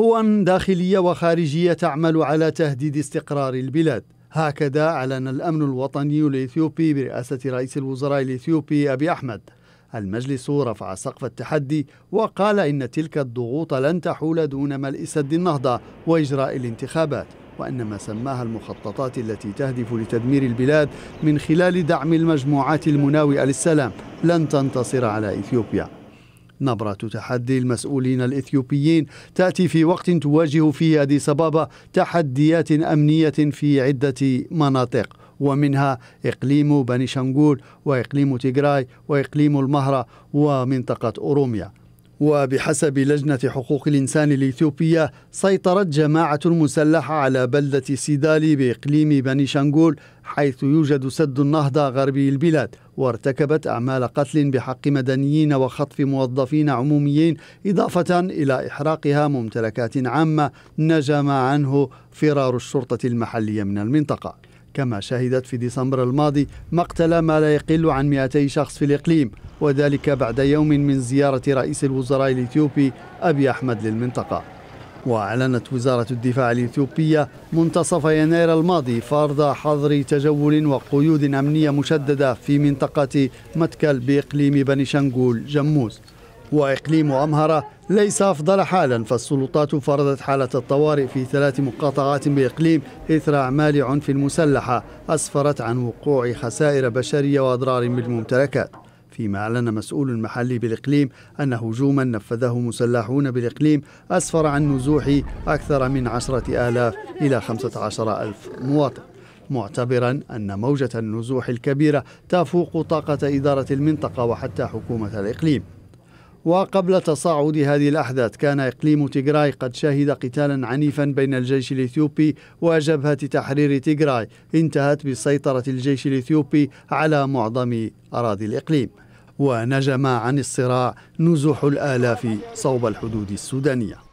قوى داخلية وخارجية تعمل على تهديد استقرار البلاد هكذا أعلن الأمن الوطني الإثيوبي برئاسة رئيس الوزراء الإثيوبي أبي أحمد المجلس رفع سقف التحدي وقال إن تلك الضغوط لن تحول دون ملء سد النهضة وإجراء الانتخابات وأن ما سماها المخططات التي تهدف لتدمير البلاد من خلال دعم المجموعات المناوئة للسلام لن تنتصر على إثيوبيا نبرة تحدي المسؤولين الإثيوبيين تأتي في وقت تواجه فيه أديس أبابا تحديات أمنية في عدة مناطق ومنها إقليم بني شنغول وإقليم تيغراي وإقليم المهرة ومنطقة أوروميا وبحسب لجنة حقوق الإنسان الإثيوبية سيطرت جماعة مسلحة على بلدة سيدالي بإقليم بني شانغول حيث يوجد سد النهضة غربي البلاد وارتكبت أعمال قتل بحق مدنيين وخطف موظفين عموميين إضافة إلى إحراقها ممتلكات عامة نجم عنه فرار الشرطة المحلية من المنطقة كما شهدت في ديسمبر الماضي مقتل ما لا يقل عن 200 شخص في الإقليم وذلك بعد يوم من زيارة رئيس الوزراء الإثيوبي أبي أحمد للمنطقة وأعلنت وزارة الدفاع الإثيوبية منتصف يناير الماضي فرض حظر تجول وقيود أمنية مشددة في منطقة متكل بإقليم بني شنغول جموز وإقليم أمهرة ليس أفضل حالا فالسلطات فرضت حالة الطوارئ في ثلاث مقاطعات بإقليم إثر أعمال عنف مسلحة أسفرت عن وقوع خسائر بشرية وأضرار بالممتلكات فيما أعلن مسؤول محلي بالإقليم أن هجوما نفذه مسلحون بالإقليم أسفر عن نزوح أكثر من عشرة آلاف إلى خمسة عشر ألف مواطن معتبرا أن موجة النزوح الكبيرة تفوق طاقة إدارة المنطقة وحتى حكومة الإقليم وقبل تصاعد هذه الأحداث كان إقليم تيغراي قد شهد قتالا عنيفا بين الجيش الإثيوبي وجبهة تحرير تيغراي انتهت بسيطرة الجيش الإثيوبي على معظم أراضي الإقليم ونجم عن الصراع نزوح الآلاف صوب الحدود السودانية